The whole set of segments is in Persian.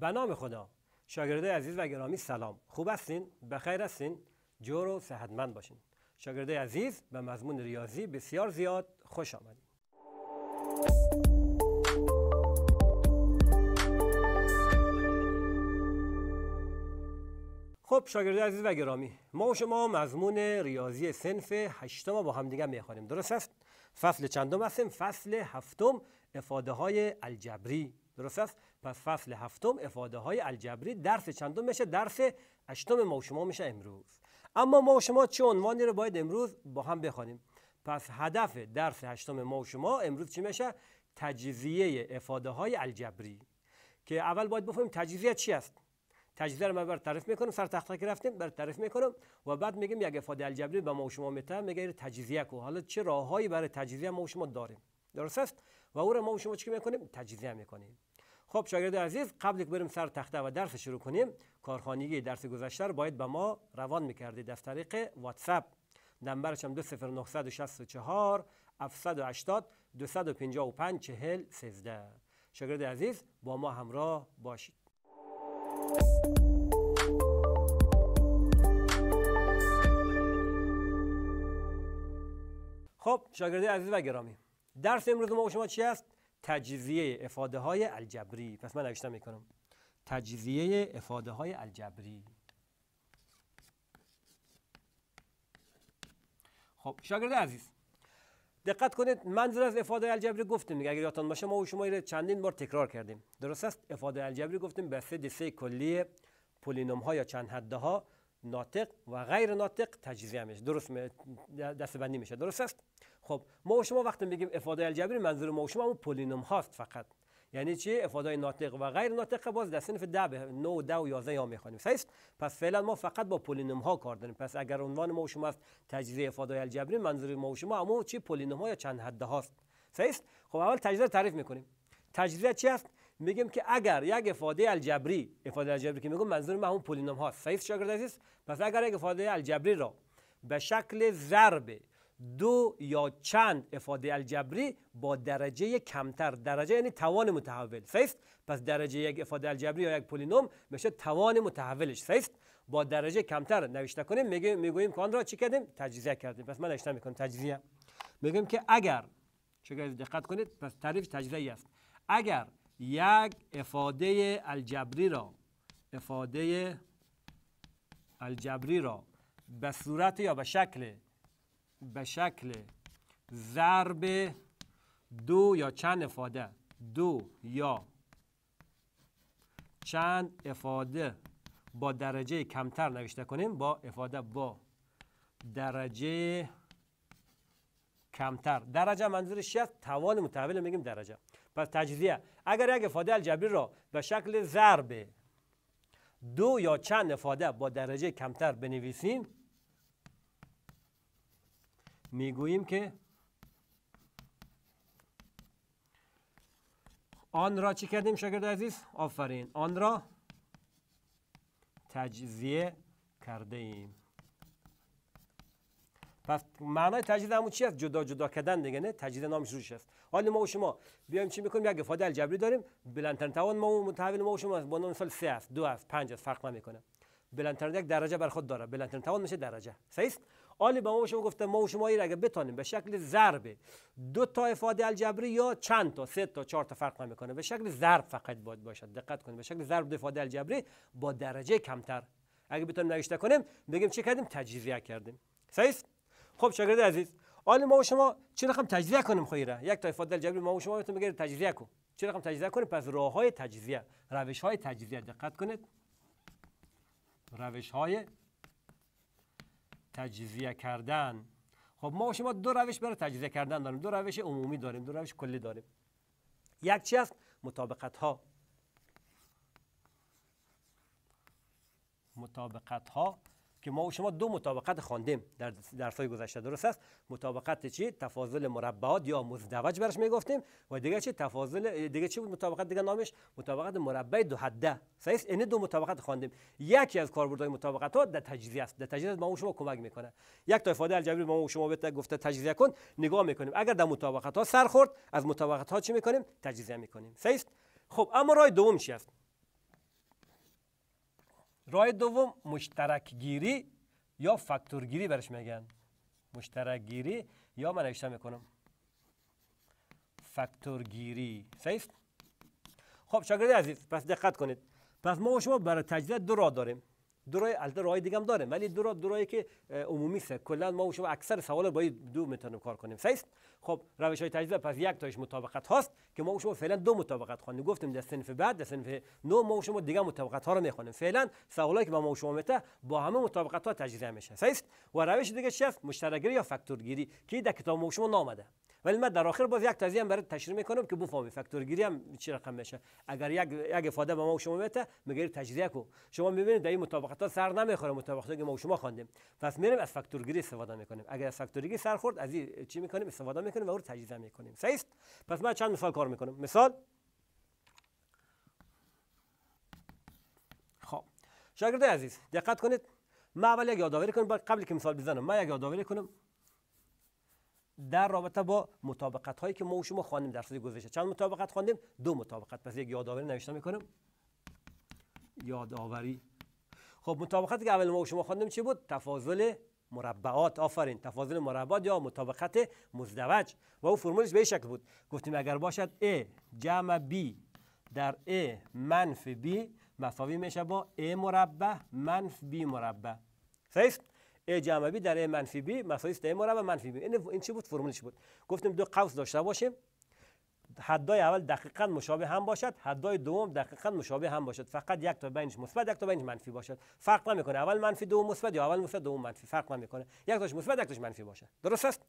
به نام خدا شاگردای عزیز و گرامی سلام خوب هستین بخیر هستین جور و صحتمند باشین شاگردای عزیز به مضمون ریاضی بسیار زیاد خوش آمدید خب شاگردای عزیز و گرامی ما و شما مضمون ریاضی سنف هشتم با هم دیگه درست است فصل چندم هستیم فصل هفتم افاده های الجبری درست است پس فصل هفتم افاده های الجبری درس چندم میشه درس هشتم ما و شما میشه امروز اما ما و شما چه عنوانی رو باید امروز با هم بخوانیم پس هدف درس هشتم ما و شما امروز چی میشه تجزیه افاده های الجبری که اول باید بفهمیم تجزیه چی است تجزیه رو من بر تعریف میکنم سر تخته که رفتیم بر تعریف میکنم و بعد میگیم یک افاده الجبری به ما و شما میته میگه تجزیه کو حالا چه راههایی برای تجزیه ما شما داریم درست است و او ما شما چی میکنیم تجزیه میکنیم خب شاگرد عزیز قبل که بریم سر تخته و درس شروع کنیم کارخانگی درس گذشته رو باید به ما روان میکردید از طریق واتساپ نمبرش هم 20964 780 255 40 13 شاگرد عزیز با ما همراه باشید خب شاگرد عزیز و گرامی درس امروز ما شما چی است؟ تجزیه افاده های الجبری پس من نوشتم میکنم تجزیه افاده های الجبری خب شاگرد عزیز دقت کنید منظور از افاده الجبری گفتیم اگر یادتان باشه ما و شما چندین بار تکرار کردیم درست است افاده الجبری گفتیم به سه دسته کلی پولینوم ها یا چند حده ها ناطق و غیر ناطق تجزیه میشه درست می بندی میشه درست است خب ما و شما وقتی میگیم افاده الجبری منظور ما و شما اون پولینوم هاست فقط یعنی چی افاده ناطق و غیر ناطق باز در صنف 10 به 9 و 10 و 11 یا میخوانیم صحیح پس فعلا ما فقط با پولینوم ها کار داریم پس اگر عنوان ما و شما است تجزیه افاده الجبری منظور ما و شما اما چی پولینوم ها یا چند حده هاست صحیح خب اول تجزیه تعریف میکنیم تجزیه چی است میگیم که اگر یک افاده الجبری افاده الجبری که میگم منظور ما همون پولینوم هاست صحیح شاگرد عزیز پس اگر یک افاده الجبری را به شکل ضرب دو یا چند افاده الجبری با درجه کمتر درجه یعنی توان متحول صحیح پس درجه یک افاده الجبری یا یک پولینوم میشه توان متحولش صحیح با درجه کمتر نوشته کنیم میگیم میگوییم که آن را چی کردیم تجزیه کردیم پس من نوشته میکنم تجزیه میگیم که اگر شاگرد دقت کنید پس تعریف تجزیه است اگر یک افاده الجبری را افاده الجبری را به صورت یا به شکل به شکل ضرب دو یا چند افاده دو یا چند افاده با درجه کمتر نوشته کنیم با افاده با درجه کمتر درجه منظورش است توان متحول میگیم درجه پس تجزیه اگر یک افاده الجبری را به شکل ضرب دو یا چند افاده با درجه کمتر بنویسیم میگوییم که آن را چی کردیم شاگرد عزیز؟ آفرین آن را تجزیه کرده ایم پس معنای تجدید همون چی است جدا جدا کردن دیگه نه تجدید نامش روش است حالا ما و شما بیایم چی میکنیم یک گفاده الجبری داریم بلندترین توان ما و متحول ما و شما است با نام مثال 3 است 2 است 5 است فرق نمیکنه بلندترین یک درجه بر خود داره بلندترین توان میشه درجه صحیح است حالا به ما و شما گفته ما و شما اگر بتانیم به شکل ضرب دو تا افاده الجبری یا چند تا سه تا چهار تا فرق نمیکنه به شکل ضرب فقط باید باشد دقت کنید به شکل ضرب دو افاده الجبری با درجه کمتر اگه بتونیم نوشته کنیم بگیم چه کردیم تجزیه کردیم صحیح است خب شاگرد عزیز حالا ما و شما چه رقم تجزیه کنیم خیره یک تایفا دل جبری ما و شما بهتون بگیر تجزیه کن چه رقم تجزیه کنیم پس راه های تجزیه روش های تجزیه دقت کنید روش های تجزیه کردن خب ما و شما دو روش برای تجزیه کردن داریم دو روش عمومی داریم دو روش کلی داریم یک چی است مطابقت ها مطابقت ها که ما شما دو مطابقت خواندیم در درس‌های گذشته درست است مطابقت چی تفاضل مربعات یا مزدوج برش میگفتیم و دیگه چی تفاضل دیگه چی بود مطابقت دیگه نامش مطابقت مربع دو حده صحیح این یعنی دو مطابقت خواندیم یکی از کاربردهای مطابقت ها در تجزیه است در تجزیه ما و شما کمک میکنه یک تا ifade الجبری ما و شما بهت گفته تجزیه کن نگاه میکنیم اگر در مطابقت ها سر خورد از مطابقت ها چی میکنیم تجزیه میکنیم صحیح خب اما راه دوم چی است رای دوم مشترک گیری یا فاکتورگیری برش میگن مشترک گیری یا من نوشته میکنم فاکتورگیری صحیح خب شاگرد عزیز پس دقت کنید پس ما و شما برای تجزیه دو راه داریم دورای البته راه دیگه هم داره ولی دورا دورایی که عمومی است کلا ما و شما اکثر سوال باید دو میتونیم کار کنیم است خب روش های تجزیه پس یک تاش مطابقت هاست که ما و شما فعلا دو مطابقت خوانیم گفتیم در صنف بعد در سنف نو ما و شما دیگه مطابقت ها رو میخوانیم فعلا سوالایی که با ما و شما میته با همه مطابقت ها تجزیه میشه سیست و روش دیگه شف مشترکگیری یا فاکتورگیری که در کتاب ما و شما نامده ولی من در آخر باز یک تازی هم برای تشریح میکنم که بفهمی فاکتورگیری هم چی رقم میشه اگر یک یک افاده به ما و شما میته میگیریم تجزیه کو شما میبینید در این مطابقات سر نمیخوره مطابقات که ما و شما خواندیم پس میریم از فاکتورگیری استفاده میکنیم اگر از فاکتورگیری سر خورد از این چی میکنیم استفاده میکنیم و اون رو تجزیه میکنیم صحیح است پس من چند مثال کار میکنم مثال خب شاگرد عزیز دقت کنید ما اول یک کنم قبل که مثال بزنم ما یک کنم در رابطه با مطابقت هایی که ما و شما خواندیم در سری گذشته چند مطابقت خواندیم دو مطابقت پس یک یادآوری نوشته میکنم یادآوری خب مطابقتی که اول ما و شما خواندیم چی بود تفاضل مربعات آفرین تفاضل مربعات یا مطابقت مزدوج و او فرمولش به شکل بود گفتیم اگر باشد A جمع B در A منف B مساوی میشه با A مربع منف B مربع صحیح ای جمع بی در ای منفی بی مساوی ای مربع منفی بی این این چی بود فرمولش بود گفتیم دو قوس داشته باشیم حدای اول دقیقا مشابه هم باشد حدای دوم دقیقا مشابه هم باشد فقط یک تا بینش مثبت یک تا بینش منفی باشد فرق نمیکنه اول منفی دوم مثبت یا اول مثبت دوم منفی فرق نمیکنه یک تاش مثبت یک تاش منفی باشد درست است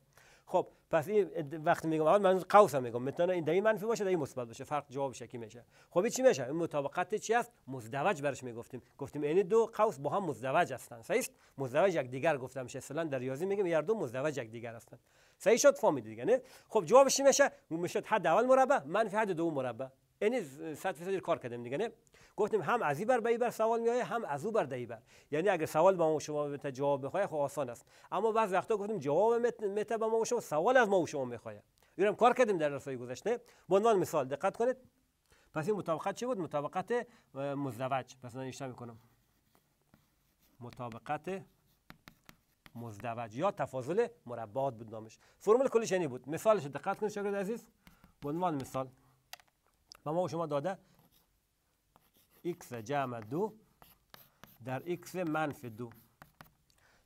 خب پس این وقتی میگم آقا من قوس هم میگم مثلا این دایی منفی باشه دایی مثبت باشه فرق جواب شکی میشه خب این چی میشه این مطابقت چی است مزدوج برش میگفتیم گفتیم یعنی دو قوس با هم مزدوج هستن، صحیح مزدوج یک دیگر گفتم اصلا در ریاضی میگیم یار دو مزدوج یک دیگر هستند صحیح شد فهمیدید دیگه نه خب جوابش چی میشه میشه حد اول مربع منفی حد دوم مربع این صد فیصد کار کردیم دیگه نه گفتیم هم از این بر به بر سوال میایه هم از او بر دی بر یعنی اگر سوال به ما شما بتا جواب بخوای خب آسان است اما بعض وقتا گفتیم جواب متا به ما شما سوال از ما شما میخواد اینم کار کردیم در رسای گذشته به عنوان مثال دقت کنید پس این مطابقت چی بود مطابقت مزدوج پس من میکنم مطابقت مزدوج یا تفاضل مربعات بود نامش فرمول کلش یعنی بود مثالش دقت کنید شاگرد عزیز به عنوان مثال من ما شما داده x جمع دو در x منفی دو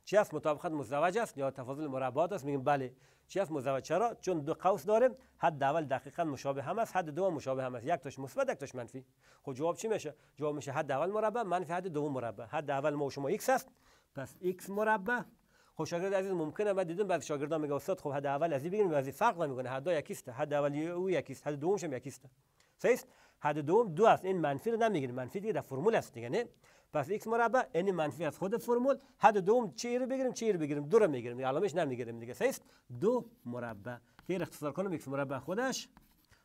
چی هست مطابقت مزوج است یا تفاضل مربعات است میگیم بله چی هست مزوج چرا چون دو قوس داریم حد اول دقیقا مشابه هم است حد دوم مشابه هم است یک تاش مثبت یک تاش منفی خب جواب چی میشه جواب میشه حد اول مربع منفی حد دوم مربع حد اول ما و شما x است پس x مربع خب شاگرد عزیز ممکنه بعد دیدون بعضی شاگردان میگه استاد خب حد اول از این بگیریم از فرق نمیکنه حد یکی است حد اول او حد دومش هم است حد دوم دو است این منفی رو نمیگیریم منفی دیگه در فرمول است دیگه نه پس x مربع این منفی از خود فرمول حد دوم چی رو بگیریم چی رو بگیریم دو رو میگیریم دیگه علامش نمیگیریم دیگه است دو مربع که اختصار کنم x مربع خودش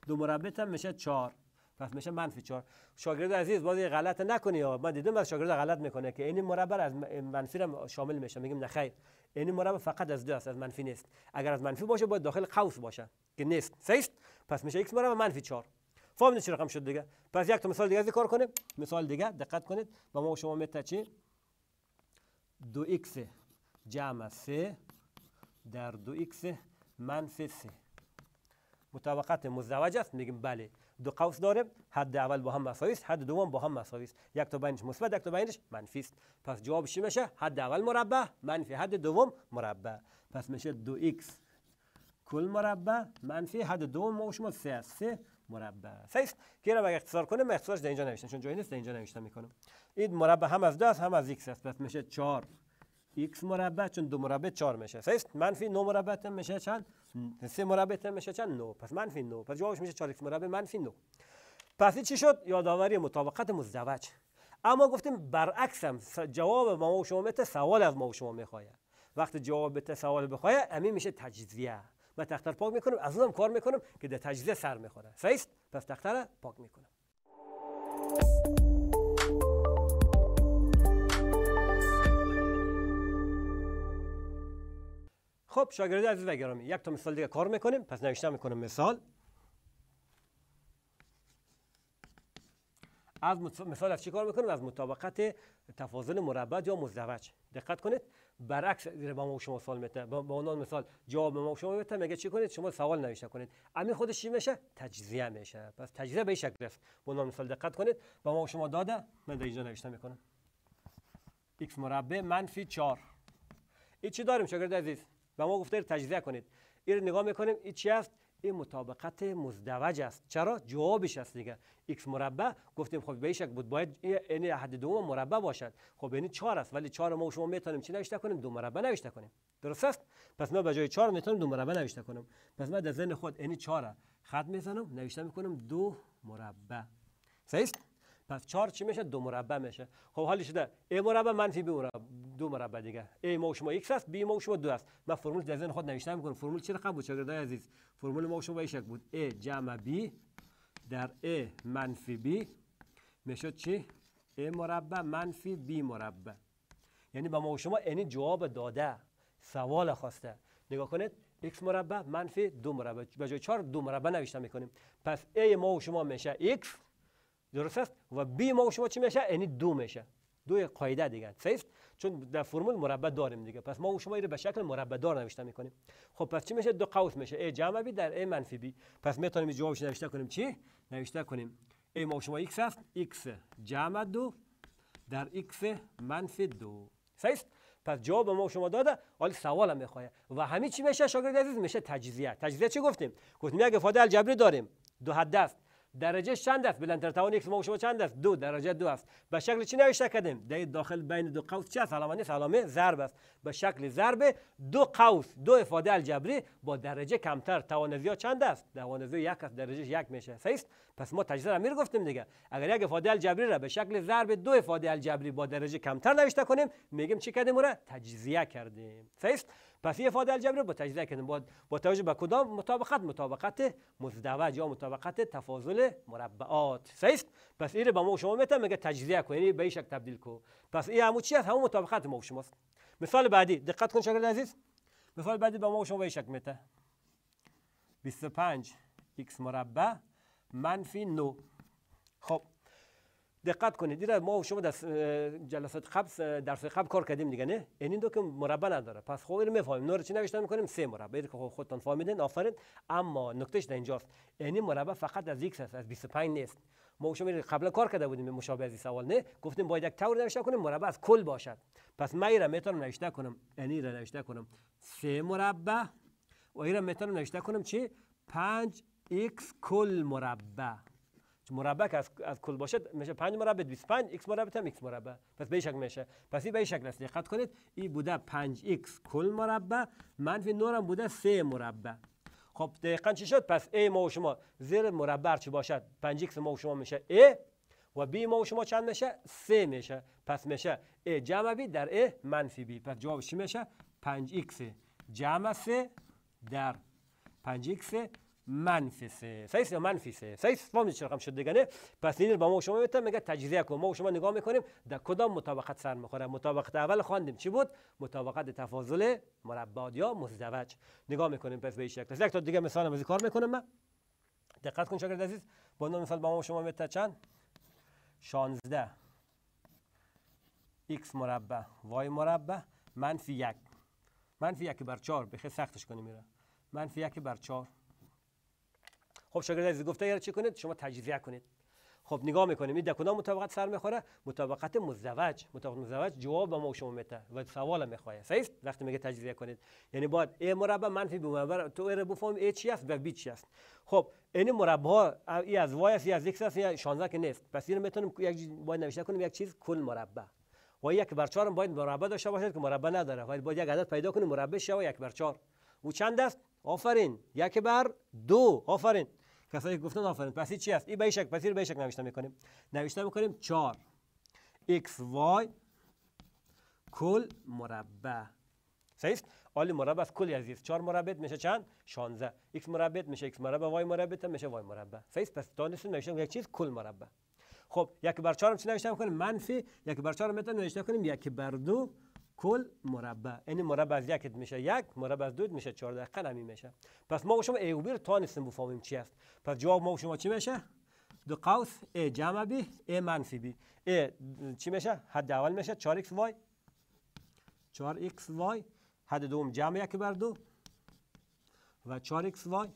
دو مربع هم میشه 4 پس میشه منفی 4 شاگرد عزیز باز غلط نکنی یا من دیدم از شاگرد غلط میکنه که این مربع از منفی هم شامل میشه میگیم نه خیر این مربع فقط از دو است از منفی نیست اگر از منفی باشه باید داخل قوس باشه که نیست سیست پس میشه x مربع منفی 4 فهم چه رقم شد دیگه پس یک تا مثال دیگه کار کنیم مثال دیگه دقت کنید و ما شما میتا چی دو x جمع 3 در دو x منفی 3 مطابقت مزدوج است میگیم بله دو قوس داریم حد اول با هم مساوی است حد دوم با هم مساوی است یک تا بینش مثبت یک تا بینش منفی است پس جواب چی میشه حد اول مربع منفی حد دوم مربع پس میشه دو x کل مربع منفی حد دوم ما شما 3 است مربع سه است که را اگه اختصار کنم اختصارش در اینجا نوشتم چون جایی نیست در اینجا نوشتم میکنم این مربع هم از دو است هم از x است پس میشه 4 x مربع چون دو مربع 4 میشه سه است منفی 9 مربع میشه چند سه مربع میشه چند 9 پس منفی 9 پس جوابش میشه 4 x مربع منفی 9 پس چی شد یادآوری مطابقت مزدوج اما گفتیم برعکس هم جواب ما و شما میته سوال از ما و شما میخواد وقتی جواب به سوال بخواد همین میشه تجزیه و تختر پاک میکنم از اونم کار میکنم که در تجزیه سر میخوره سعیست؟ پس تختر پاک میکنم خب شاگرد عزیز و گرامی یک تا مثال دیگه کار میکنیم پس نوشته میکنم مثال از مثال از چی کار میکنیم از مطابقت تفاضل مربع یا مزدوج دقت کنید برعکس با ما شما سوال میته با اون مثال جواب ما شما میته میگه چی کنید شما سوال نوشته کنید امی خودش چی میشه تجزیه میشه پس تجزیه به شکل است به اونان مثال دقت کنید با ما شما داده من در اینجا نوشته میکنم x مربع منفی 4 این چی داریم شاگرد عزیز به ما گفته تجزیه کنید این نگاه میکنیم این چی است این مطابقت مزدوج است چرا جوابش است دیگه x مربع گفتیم خب به شک بود باید این حد دوم مربع باشد خب یعنی 4 است ولی 4 ما و شما میتونیم چی نوشته کنیم دو مربع نوشته کنیم درست است پس ما به جای 4 میتونم دو مربع نوشته کنم پس ما در ذهن خود یعنی این 4 خط میزنم نوشته میکنم دو مربع صحیح است پس 4 چی میشه دو مربع میشه خب حالی شده ای مربع منفی بی مربع دو مربع دیگه ای ما و شما یک است بی ما و شما دو است من فرمول در ذهن خود نوشته میکنم فرمول چی رقم بود شاگردای عزیز فرمول ما و شما این شکل بود ای جمع بی در ای منفی بی میشد چی ای مربع منفی بی مربع یعنی به ما و شما یعنی جواب داده سوال خواسته نگاه کنید x مربع منفی دو مربع به جای 4 دو مربع نوشته میکنیم پس a ما و شما میشه x درست است و بی ما و شما چی میشه یعنی دو میشه دو قاعده دیگه فیفت چون در فرمول مربع داریم دیگه پس ما و شما رو به شکل مربع دار نوشته میکنیم خب پس چی میشه دو قوس میشه ای جمع بی در ای منفی بی پس میتونیم جوابش نوشته کنیم چی نوشته کنیم ای ما و شما x است x جمع دو در x منفی دو صحیح پس جواب ما و شما داده حالا سوال هم میخواه و همین چی میشه شاگرد عزیز میشه تجزیه تجزیه چی گفتیم گفتیم یک افاده الجبری داریم دو حد است درجه چند است؟ بلندتر توان یک شما چند است دو درجه دو است. به شکل چی نوشته کردیم دا داخل بین دو قوس چه علامه نیست علامه ضرب است به شکل ضرب دو قوس دو افاده الجبری با درجه کمتر توان زیاد چند است توان زیاد یک است درجه یک میشه صحیح پس ما تجزیه را گفتیم دیگه اگر یک افاده الجبری را به شکل ضرب دو افاده الجبری با درجه کمتر نوشته کنیم میگیم چی کردیم را تجزیه کردیم صحیح پس یه افاده الجبر با تجزیه کردن با, توجه به کدام مطابقت مطابقت مزدوج یا مطابقت تفاضل مربعات سیست پس این به ما شما میتونم میگه تجزیه کن یعنی به این شکل تبدیل کو پس این همون چی است همون مطابقت ما شماست مثال بعدی دقت کن شاگرد عزیز مثال بعدی به ما شما به این شکل میته 25 x مربع منفی 9 خب دقت کنید دیره ما شما در جلسات قبل درس قبل کار کردیم دیگه نه یعنی این دو که مربع نداره پس خب اینو میفهمیم نور چی نوشتن میکنیم سه مربع که خب خودتون فهمیدین آفرین اما نکتهش در اینجاست یعنی مربع فقط از x هست از 25 نیست ما شما قبلا کار کرده بودیم مشابه از این سوال نه گفتیم باید یک طور نوشته کنیم مربع از کل باشد پس من را میتونم نوشته کنم یعنی را نوشته کنم سه مربع و را میتونم نوشته کنم چی 5 x کل مربع مربع که از, از کل باشد میشه 5 مربع 25 x مربع هم x مربع پس به شکل میشه پس این به شکل است دقت کنید این بوده 5x کل مربع منفی 9 هم بوده 3 مربع خب دقیقا چی شد پس a ما و شما زیر مربع چی باشد 5x ما و شما میشه a و b ما و شما چند میشه 3 میشه پس میشه a جمع b در a منفی b پس جواب چی میشه 5x جمع 3 در 5x منفی سه سیس یا منفی سه سیس فهم چه رقم شد دیگه پس این با ما شما میتونم میگه تجزیه کن ما شما نگاه میکنیم در کدام مطابقت سر میخوره مطابقت اول خواندیم چی بود مطابقت تفاضل مربعات یا مزدوج نگاه میکنیم پس به این شکل یک تا دیگه مثال هم کار میکنم من دقت کن شاگرد عزیز با مثال با ما شما میتا چند 16 x مربع y مربع منفی 1 منفی 1 بر 4 بخیر سختش کنیم میره منفی 1 بر 4 خب شاگرد عزیز گفته یار چی کنید شما تجزیه کنید خب نگاه میکنیم این در کدام مطابقت سر میخوره مطابقت مزوج مطابقت مزوج جواب به ما شما میده و سوال میخواد صحیح وقتی میگه تجزیه کنید یعنی باید ای مربع منفی به مربع تو رو بفهم ای چی است و بی چی است خب این یعنی مربع ها ای از وای است ای از ایکس است یا 16 که نیست پس اینو میتونیم یک باید نوشته کنیم یک چیز کل مربع و یک بر چهار باید مربع داشته باشد که مربع نداره باید باید یک عدد پیدا کنیم مربع شه و یک بر چهار و چند است آفرین یک بر دو آفرین کسایی که گفتن آفرین پس چی است این به شک پس به شک نوشته میکنیم نوشته میکنیم 4 x y کل مربع صحیح آلی مربع از کلی عزیز 4 مربع میشه چند 16 x مربع میشه x مربع y مربع میشه y مربع صحیح پس دانش نوشته یک چیز کل مربع خب یک بر 4 رو چی نوشته میکنیم منفی یک بر 4 میتونیم نوشته کنیم یک بر دو کل مربع یعنی مربع از یکت میشه یک مربع از دویت میشه 14 قلمی میشه پس ما و شما ای و بی رو تانستیم بفهمیم چی است پس جواب ما شما چی میشه دو قوس ای جمع بی ای منفی بی ای چی میشه حد اول میشه 4 x وای. 4 x وای. حد دوم جمع یک بر دو و 4 x وای.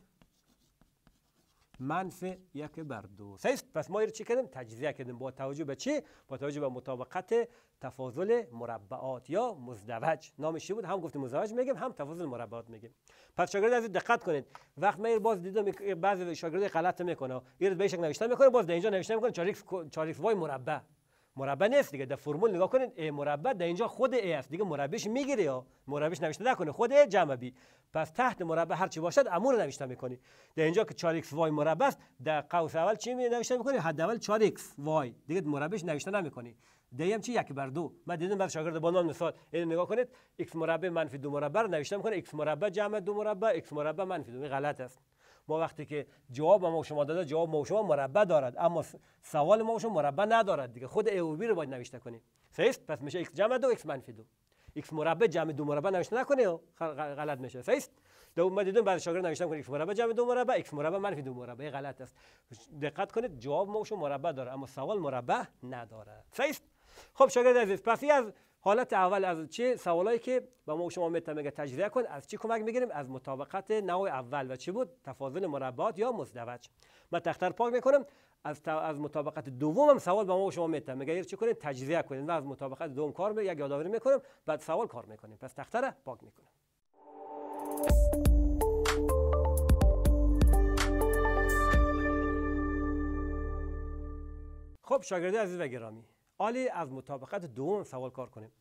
منف یک بر دو سیست پس ما این چی کردیم تجزیه کردیم با توجه به چی با توجه به مطابقت تفاضل مربعات یا مزدوج نامش چی بود هم گفتیم مزدوج میگیم هم تفاضل مربعات میگیم پس شاگرد از دقت کنید وقت من باز دیدم بعضی شاگرد غلط میکنه این بهش نوشته میکنه باز در اینجا نوشته میکنه چاریک چاریک وای مربع مربع نیست دیگه در فرمول نگاه کنید ای مربع در اینجا خود ای است دیگه مربعش میگیره یا مربعش نوشته نکنه خود ای جمع بی پس تحت مربع هر چی باشد امور نوشته میکنی در اینجا که 4 x وای مربع است در قوس اول چی می نوشته میکنی حد اول 4 x وای دیگه مربعش نوشته نمیکنی دیم چی یک بر دو من دیدم بعد شاگرد با نام مثال اینو نگاه کنید x مربع منفی دو مربع رو نوشته میکنه x مربع جمع دو مربع x مربع منفی دو غلط است ما وقتی که جواب ما شما داده جواب ما شما مربع دارد اما سوال ما شما مربع ندارد دیگه خود ای بی رو باید نوشته کنی صحیح پس میشه x جمع دو x منفی دو x مربع جمع دو مربع نوشته نکنه غلط میشه صحیح دو ما دیدیم بعد شاگرد نوشتم کنید x مربع جمع دو مربع x مربع منفی دو مربع غلط است دقت کنید جواب ما شما مربع داره اما سوال مربع نداره صحیح خب شاگرد عزیز پس از حالت اول از چه سوالایی که به ما شما میتونم میگه تجزیه کن از چی کمک میگیریم از مطابقت نوع اول و چی بود تفاضل مربعات یا مزدوج من تختر پاک میکنم از, از مطابقت دوم هم سوال به ما شما میتونم میگه چی کنید تجزیه کنید و از مطابقت دوم کار می یک یادآوری میکنم بعد سوال کار میکنیم پس تختر پاک میکنم خب شاگرد عزیز و گرامی حالی از مطابقت دوم سوال کار کنیم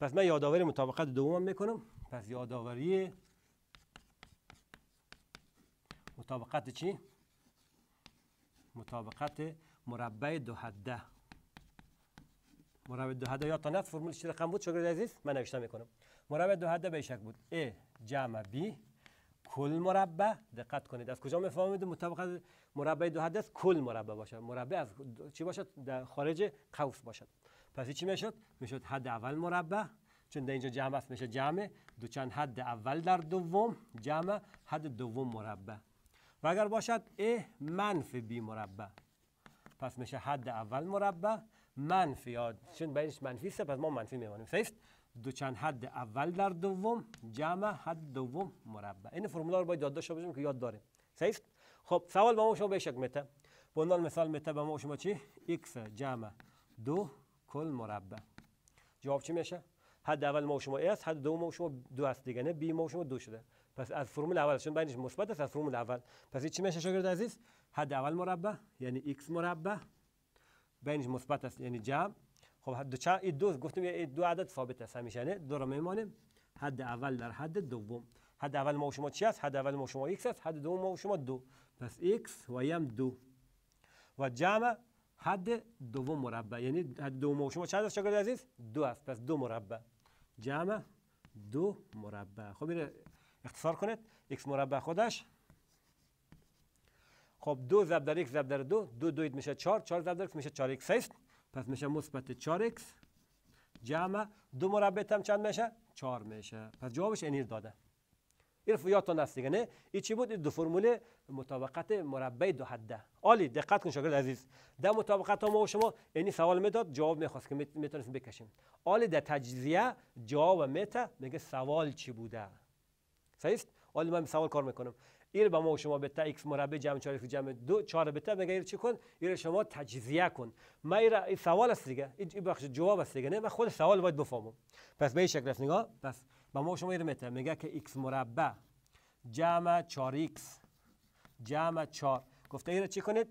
پس من یادآوری مطابقت دوم میکنم پس یاداوری مطابقت چی؟ مطابقت مربع دو حده مربع دو حده یا تا فرمول چی رقم بود شگرد عزیز من نوشته میکنم مربع دو حده به شک بود A جمع B کل مربع دقت کنید از کجا میفهمید مطابق مربع دو حد است کل مربع باشد مربع از چی باشد در خارج قوس باشد پس چی میشد میشد حد اول مربع چون در اینجا جمع است میشه جمع دو چند حد اول در دوم جمع حد دوم مربع و اگر باشد ا منفی بی مربع پس میشه حد اول مربع منفی ها چون بینش منفی است پس ما منفی میمانیم صحیح دو چند حد اول در دوم جمع حد دوم مربع این فرمولا رو باید یادداشت باشیم که یاد داریم صحیح خب سوال به ما شما به شک میته به مثال میته به ما شما چی x جمع دو کل مربع جواب چی میشه حد اول ما شما است حد دوم ما شما دو است دیگه نه بی ما شما دو شده پس از فرمول اول چون بینش مثبت است از فرمول اول پس چی میشه شاگرد عزیز حد اول مربع یعنی x مربع بینش مثبت است یعنی جمع خب دو چا دو گفتم این دو عدد ثابت است همیشه دو را میمانیم حد اول در حد دوم حد اول ما و شما چی است حد اول ما و شما x است حد دوم ما و شما دو پس x و یم دو و جمع حد دوم مربع یعنی حد دوم ما و شما چند است شاگرد عزیز دو است پس دو مربع جمع دو مربع خب اینو اختصار کنید x مربع خودش خب دو ضرب در یک ضرب در دو دو دوید میشه چهار چهار ضرب در میشه چهار x است پس میشه مثبت 4 x جمع دو مربع هم چند میشه 4 میشه پس جوابش انیر داده این یادتون هست دیگه نه این چی بود دو فرمول مطابقت مربع دو حده عالی دقت کن شاگرد عزیز در مطابقت ها ما شما یعنی سوال میداد جواب میخواست که میتونستیم بکشیم عالی در تجزیه جواب میته میگه سوال چی بوده صحیح عالی من سوال کار میکنم ایر با ما و شما بتا ایکس مربع جمع 4 x جمع دو 4 بتا میگه ایر چی کن ایر شما تجزیه کن ما ایر سوال است دیگه این بخش جواب است دیگه نه من خود سوال باید بفهمم پس به این شکل است نگاه پس با ما و شما ایر میته میگه که ایکس مربع جمع چار x جمع 4 گفته ایر چی کنید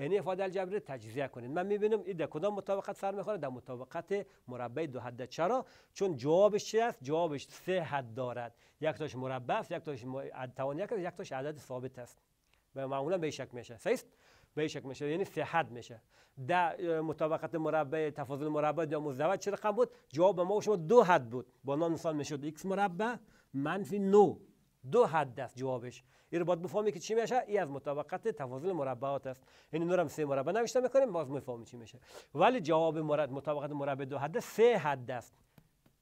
یعنی افاده الجبری تجزیه کنید من میبینم این در کدام مطابقت سر میخوره در مطابقت مربع دو حد چرا چون جوابش چی است جوابش سه حد دارد یک تاش مربع است یک تاش عدد یک است یک تاش عدد ثابت است و معمولا به شک میشه است؟ به شک میشه یعنی سه حد میشه در مطابقت مربع تفاضل مربع یا مزدوج چه رقم بود جواب ما شما دو حد بود با نام میشد x مربع منفی 9 دو حد است جوابش این رو باید بفهمی که چی میشه این از مطابقت تفاضل مربعات است یعنی نورم سه مربع نوشته میکنیم باز میفهمی چی میشه ولی جواب مربع مطابقت مربع دو حد سه حد است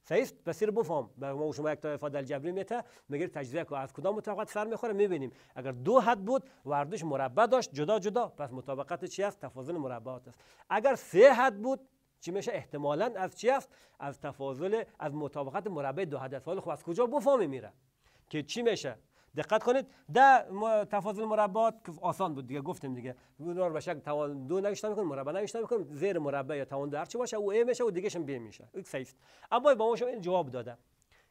صحیح پس رو بفهم ما شما یک تا در جبری میته میگه تجزیه کو از کدام مطابقت سر میخوره میبینیم اگر دو حد بود وردش مربع داشت جدا جدا پس مطابقت چی است تفاضل مربعات است اگر سه حد بود چی میشه احتمالاً از چی است از تفاضل از مطابقت مربع دو حد است حالا خب از کجا بفهمی میره که چی میشه دقت کنید ده تفاضل مربعات که آسان بود دیگه گفتیم دیگه اونا رو به شکل توان دو نوشته میکنیم مربع نوشته میکنیم زیر مربع یا توان در چه باشه او ای میشه و دیگه شم بی میشه یک سیست اما با ما شما این جواب داده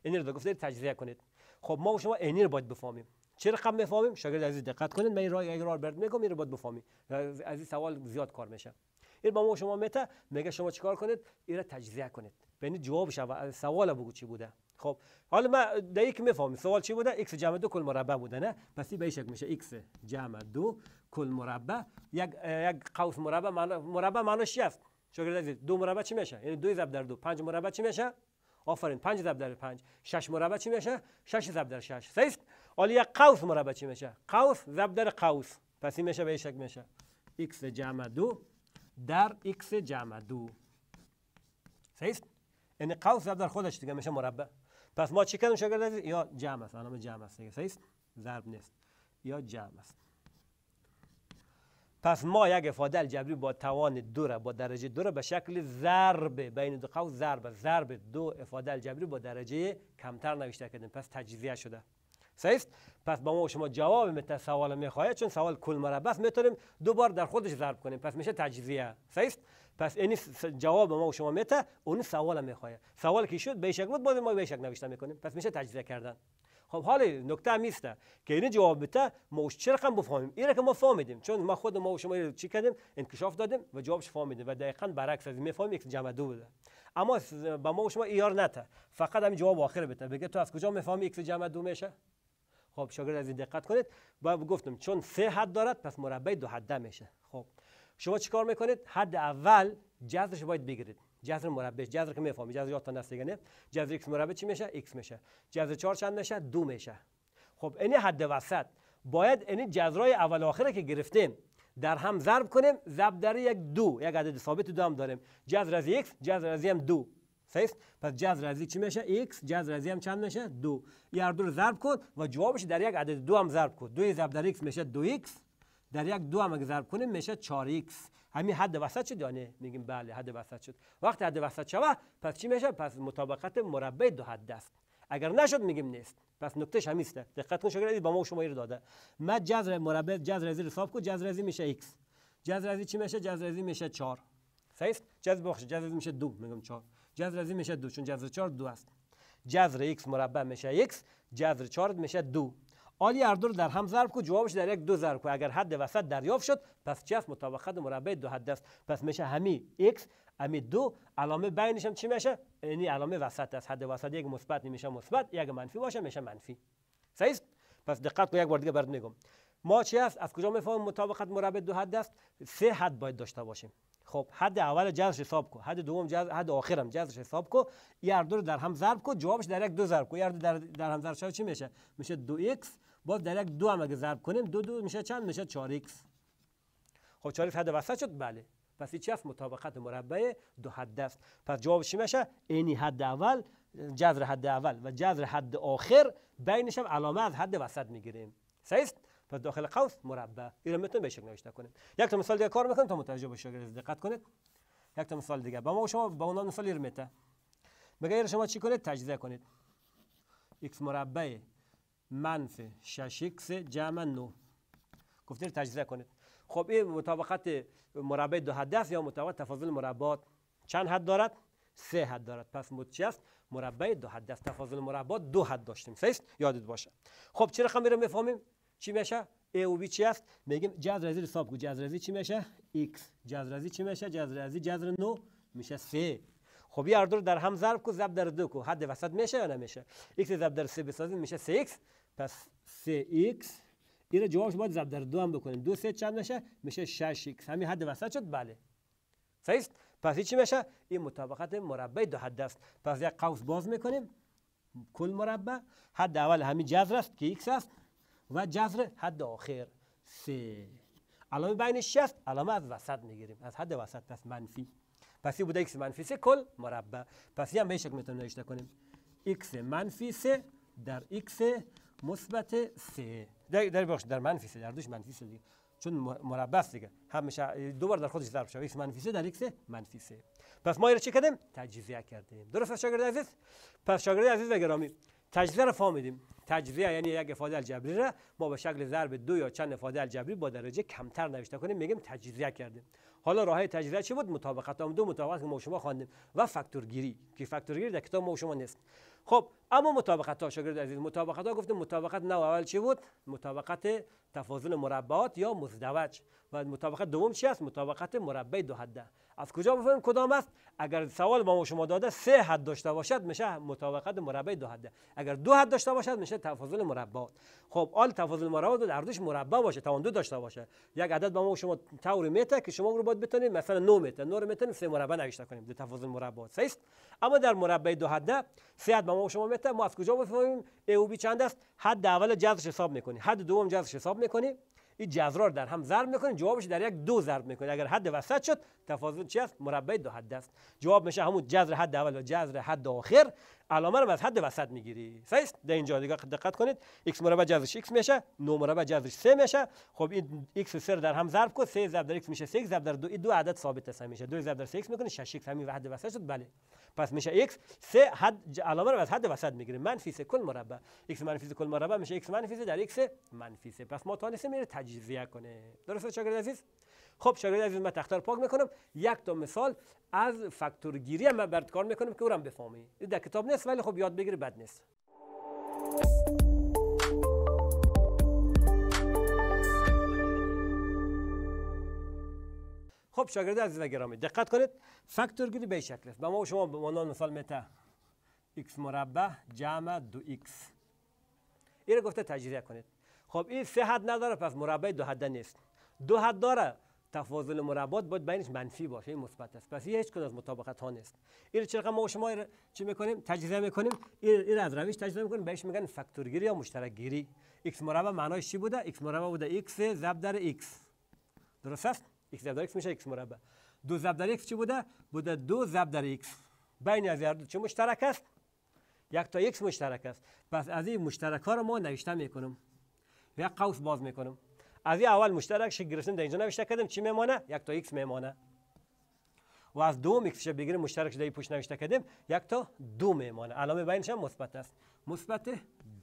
این رو گفته تجزیه کنید خب ما و شما این رو باید بفهمیم چه رقم میفهمیم شاگرد عزیز دقت کنید من این راه اگر برد میگم این رو باید بفهمیم از این سوال زیاد کار میشه این با ما شما میته میگه شما چیکار کنید این را تجزیه کنید ببینید جواب سوال بگو چی بوده خب حالا من دقیق میفهمم سوال چی بوده x جمع دو کل مربع بوده نه پس به شکل میشه x جمع دو کل مربع یک یک قوس مربع من مربع معناش چی است شاگرد عزیز دو مربع چی میشه یعنی دو ضرب در دو 5 مربع چی میشه آفرین 5 ضرب در 5 6 مربع چی میشه 6 ضرب در 6 صحیح حالا یک قوس مربع چی میشه قوس ضرب در قوس پس این میشه به شکل میشه x جمع دو در x جمع دو صحیح یعنی قوس ضرب در خودش دیگه میشه مربع پس ما چی کردیم شاگرد یا جمع است علامه جمع است اگه صحیح ضرب نیست یا جمع است پس ما یک افاده الجبری با توان دو را با درجه دو را به شکل ضرب بین دو قوس ضرب ضرب دو افاده الجبری با درجه کمتر نوشته کردیم پس تجزیه شده صحیح پس با ما شما جواب مت سوال میخواهید چون سوال کل مربع است میتونیم دو بار در خودش ضرب کنیم پس میشه تجزیه صحیح پس این یعنی جواب ما و شما میته اون سوال میخواد سوال کی شد به شک بود ما به شک نوشته میکنیم پس میشه تجزیه کردن خب حال نکته میسته که این یعنی جواب بده ما وش رقم بفهمیم اینه که ما فهمیدیم چون ما خود ما و شما چی کردیم انکشاف دادیم و جوابش فهمیدیم و دقیقا برعکس از میفهمیم یک جمع دو بوده اما به ما و شما ایار نته فقط هم جواب آخر بده بگه تو از کجا میفهمی یک جمع دو میشه خب شاگرد از این دقت کنید و گفتم چون سه حد دارد پس مربع دو حد میشه خب شما چیکار میکنید حد اول جذرش باید بگیرید جذر مربع جذر که میفهمی جذر یادتان نست دیگه جذر x مربع چی میشه x میشه جذر 4 چند میشه دو میشه خب این حد وسط باید این جذرای اول آخره که گرفتیم در هم ضرب کنیم ضرب در یک دو یک عدد ثابت دو هم داریم جذر از x جذر از هم دو صحیح پس جذر از چی میشه x جذر از هم چند میشه دو یار دو رو ضرب کن و جوابش در یک عدد دو هم ضرب کن دو ضرب در x میشه 2x در یک دو هم ضرب کنیم میشه 4x همین حد وسط شد یعنی میگیم بله حد وسط شد وقتی حد وسط شوه پس چی میشه پس مطابقت مربع دو حد است اگر نشد میگیم نیست پس نکتهش همیسته. است دقت کن شاگرد با ما شما رو داده ما جذر مربع جذر ازی حساب کو جذر ازی میشه x جذر ازی چی میشه جذر ازی میشه 4 صحیح جذر بخش جذر میشه 2 میگم 4 جذر ازی میشه 2 چون جذر 4 2 است جذر x مربع میشه x جذر 4 میشه 2 آلی هر رو در هم ضرب کو جوابش در یک دو ضرب کو اگر حد وسط دریافت شد پس جف مطابقت مربع دو حد است پس میشه همی x امی دو علامه بینش هم چی میشه یعنی علامه وسط است حد وسط یک مثبت نمیشه مثبت یک منفی باشه میشه منفی صحیح پس دقت کو یک بار دیگه برات میگم ما چی است از کجا میفهمیم مطابقت مربع دو حد است سه حد باید داشته باشیم خب حد اول جذرش حساب کو حد دوم جذر حد آخرم جذرش حساب کو یه رو در هم ضرب کو جوابش در یک دو ضرب کو یه در در هم ضرب چی میشه میشه دو x باز در یک دو هم اگه ضرب کنیم دو دو میشه چند میشه 4x خب 4 حد وسط شد بله پس چی هست مطابقت مربع دو حد است پس جواب چی میشه اینی حد اول جذر حد اول و جذر حد آخر بینش هم علامه از حد وسط میگیریم صحیح پس داخل قوس مربع این رو میتونیم به نوشته کنیم یک تا مثال دیگه کار میکنیم تا متوجه باشه دقت کنید یک تا مثال دیگه با ما شما با اون مثال رو میته شما چی کنید تجزیه کنید x مربع منف 6x جمع 9 گفته تجزیه کنید خب این مطابقت مربع دو هدف یا مطابقت تفاضل مربعات چند حد دارد سه حد دارد پس چی است مربع دو حد تفاضل مربعات دو حد داشتیم سیست یادت باشه خب چه رقم رو میفهمیم چی میشه ای و بی چی است میگیم جذر ازی حساب کو جذر ازی چی میشه ایکس جذر ازی چی میشه جذر ازی جذر نو میشه سه. خب یه اردو رو در هم ضرب کو ضرب در دو کو حد وسط میشه یا نمیشه ایکس ضرب در سه بسازیم میشه سه؟ ایکس پس 3x این رو جوابش باید ضرب در دو هم بکنیم دو سه چند نشه میشه 6x همین حد وسط شد بله صحیح پس چی میشه این مطابقت مربع دو حد است پس یک قوس باز میکنیم کل مربع حد اول همین جذر است که x است و جذر حد آخر 3 علامه بینش است علامه از وسط میگیریم از حد وسط پس منفی پس بوده x منفی 3 کل مربع پس یه هم به شکل میتونیم نوشته کنیم x منفی 3 در x مثبت سه. در در بخش در منفی سه. در دوش منفی سه. دیگه چون مربع دیگه همیشه دو بار در خودش ضرب شده منفی سه. در یک منفی سه. پس ما رو چه کردیم تجزیه کردیم درست است شاگرد عزیز پس شاگرد عزیز و گرامی تجزیه رو فهمیدیم تجزیه یعنی یک افاده الجبری را ما به شکل ضرب دو یا چند افاده الجبری با درجه کمتر نوشته کنیم میگیم تجزیه کردیم حالا راه تجزیه چه بود مطابقت هم دو مطابقت که ما شما خواندیم و فاکتورگیری که فاکتورگیری در کتاب ما شما نیست خب اما مطابقت ها شاگرد عزیز مطابقت ها گفتیم مطابقت نو اول چه بود مطابقت تفاضل مربعات یا مزدوج و مطابقت دوم چی است مطابقت مربع دو حده از کجا بفهمیم کدام است اگر سوال ما شما داده سه حد داشته باشد میشه مطابقت مربع دو حد اگر دو حد داشته باشد میشه تفاضل مربعات خب آل تفاضل مربعات در دوش مربع باشه توان دو داشته باشه یک عدد با ما شما طور میته که شما رو باید بتونید مثلا 9 متر 9 متر سه مربع نوشته کنیم در تفاضل مربعات است اما در مربع دو حد سه حد با ما شما متر ما از کجا بفهمیم ای او بی چند است حد اول جذرش حساب میکنی حد دوم جذرش حساب میکنی این جذرا رو در هم ضرب میکنیم جوابش در یک دو ضرب میکنیم اگر حد وسط شد تفاضل چی است مربع دو حد است جواب میشه همون جذر حد اول و جذر حد آخر علامه رو از حد وسط میگیری صحیح در اینجا دیگه دقت کنید x مربع جذرش x میشه 9 مربع جذرش 3 میشه خب این x و 3 در هم ضرب کن 3 ضرب در x میشه 6 ضرب در 2 دو, دو عدد ثابت است میشه 2 ضرب در 6 میکنه 6 همین حد وسط شد بله پس میشه x سه حد علامه رو از حد وسط میگیره منفی سه کل مربع x منفی سه کل مربع میشه x منفی سه در x منفی سه پس ما توانستیم میره تجزیه کنه درسته شاگرد عزیز خب شاگرد عزیز من تختار پاک میکنم یک تا مثال از فاکتورگیری هم برد کار میکنم که اونم بفهمی در کتاب نیست ولی خب یاد بگیری بد نیست خب شاگرد عزیز و گرامی دقت کنید فاکتورگیری به شکل است به ما شما به عنوان مثال متا x مربع جمع دو x این گفته تجزیه کنید خب این سه حد نداره پس مربع دو حد نیست دو حد داره تفاضل مربعات باید بینش منفی باشه این مثبت است پس هیچ کدوم از مطابقت ها نیست این چرا ما و شما چی میکنیم تجزیه میکنیم این از روش تجزیه میکنیم بهش میگن فاکتورگیری یا مشترک گیری x مربع معنای چی بوده x مربع بوده x ضرب در x درست است x ضرب در x میشه x مربع دو ضرب در x چی بوده بوده دو ضرب در x بین از هر دو چه مشترک است یک تا x مشترک است پس از این مشترک ها رو ما نوشته میکنم یک قوس باز میکنم از این اول مشترکش گرفتیم در اینجا نوشته کردیم چی میمانه یک تا x میمانه و از دوم x بگیریم مشترک شده پشت نوشته کردیم یک تا دو میمانه علامه بینش هم مثبت است مثبت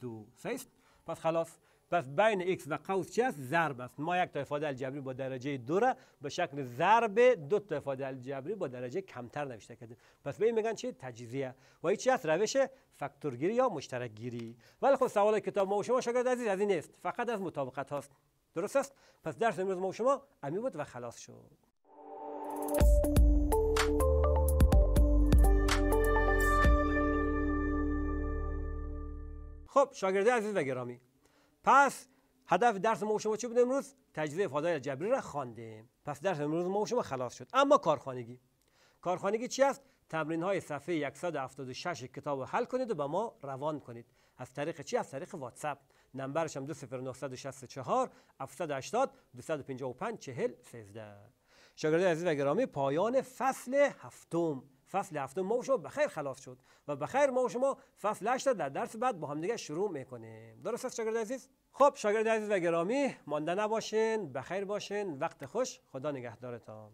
دو صحیح پس خلاص پس بین x و قوس چی است ضرب است ما یک تا افاده الجبری با درجه دو را به شکل ضرب دو تا افاده الجبری با درجه کمتر نوشته کردیم پس به این میگن چی تجزیه و این چی است روش فاکتورگیری یا مشترکگیری ولی خب سوال کتاب ما و شما شاگرد عزیز از این نیست فقط از مطابقت هاست درست است پس درس امروز ما و شما امی بود و خلاص شد خب شاگرده عزیز و گرامی پس هدف درس ما شما چه بود امروز تجزیه فضایل جبری را خواندیم پس درس امروز ما و شما خلاص شد اما کارخانگی کارخانگی چی است تمرین های صفحه 176 کتاب رو حل کنید و به ما روان کنید از طریق چی از طریق واتساپ نمبرش هم 20964 780 255 40 13 شاگردان عزیز و گرامی پایان فصل هفتم فصل هفته شما به خیر خلاص شد و به خیر ما شما فصل هشت در درس بعد با هم دیگه شروع میکنیم درست است شاگرد عزیز خب شاگرد عزیز و گرامی مانده نباشین بخیر باشین وقت خوش خدا نگهدارتان